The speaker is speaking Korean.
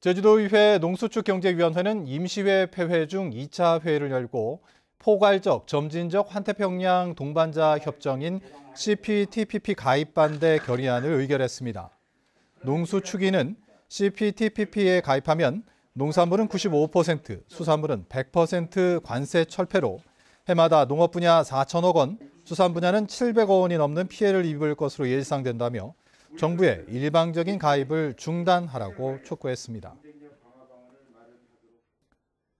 제주도의회 농수축경제위원회는 임시회 폐회 중 2차 회의를 열고 포괄적, 점진적 환태평양 동반자 협정인 CPTPP 가입 반대 결의안을 의결했습니다. 농수축위는 CPTPP에 가입하면 농산물은 95%, 수산물은 100% 관세 철폐로 해마다 농업 분야 4천억 원, 수산 분야는 700억 원이 넘는 피해를 입을 것으로 예상된다며 정부의 일방적인 가입을 중단하라고 촉구했습니다.